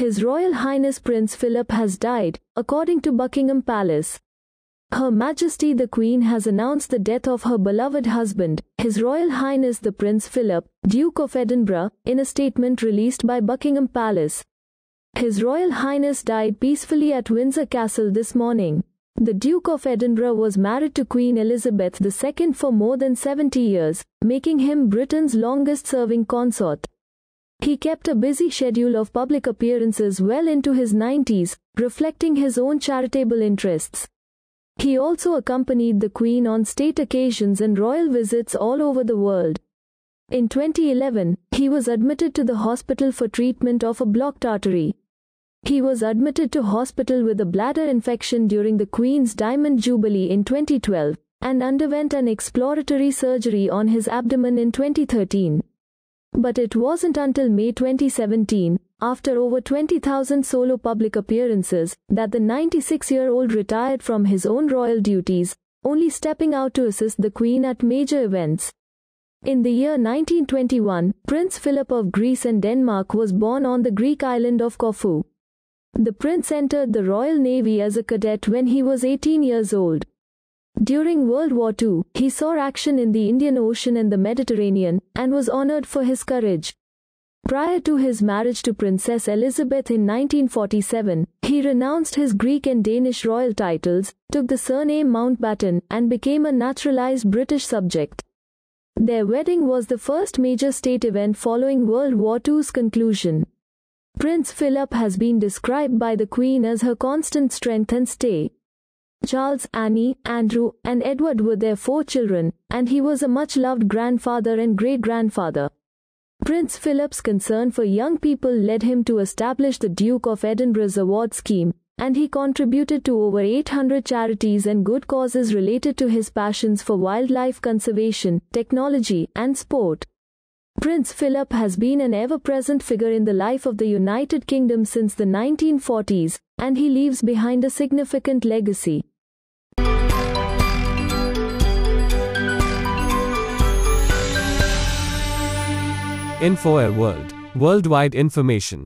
His Royal Highness Prince Philip has died, according to Buckingham Palace. Her Majesty the Queen has announced the death of her beloved husband, His Royal Highness the Prince Philip, Duke of Edinburgh, in a statement released by Buckingham Palace. His Royal Highness died peacefully at Windsor Castle this morning. The Duke of Edinburgh was married to Queen Elizabeth II for more than 70 years, making him Britain's longest serving consort. He kept a busy schedule of public appearances well into his 90s, reflecting his own charitable interests. He also accompanied the Queen on state occasions and royal visits all over the world. In 2011, he was admitted to the hospital for treatment of a blocked artery. He was admitted to hospital with a bladder infection during the Queen's Diamond Jubilee in 2012 and underwent an exploratory surgery on his abdomen in 2013. But it wasn't until May 2017, after over 20,000 solo public appearances, that the 96-year-old retired from his own royal duties, only stepping out to assist the Queen at major events. In the year 1921, Prince Philip of Greece and Denmark was born on the Greek island of Corfu. The prince entered the Royal Navy as a cadet when he was 18 years old. During World War II, he saw action in the Indian Ocean and the Mediterranean, and was honored for his courage. Prior to his marriage to Princess Elizabeth in 1947, he renounced his Greek and Danish royal titles, took the surname Mountbatten, and became a naturalized British subject. Their wedding was the first major state event following World War II's conclusion. Prince Philip has been described by the Queen as her constant strength and stay. Charles, Annie, Andrew, and Edward were their four children, and he was a much loved grandfather and great grandfather. Prince Philip's concern for young people led him to establish the Duke of Edinburgh's award scheme, and he contributed to over 800 charities and good causes related to his passions for wildlife conservation, technology, and sport. Prince Philip has been an ever-present figure in the life of the United Kingdom since the 1940s, and he leaves behind a significant legacy. Info World. Worldwide information.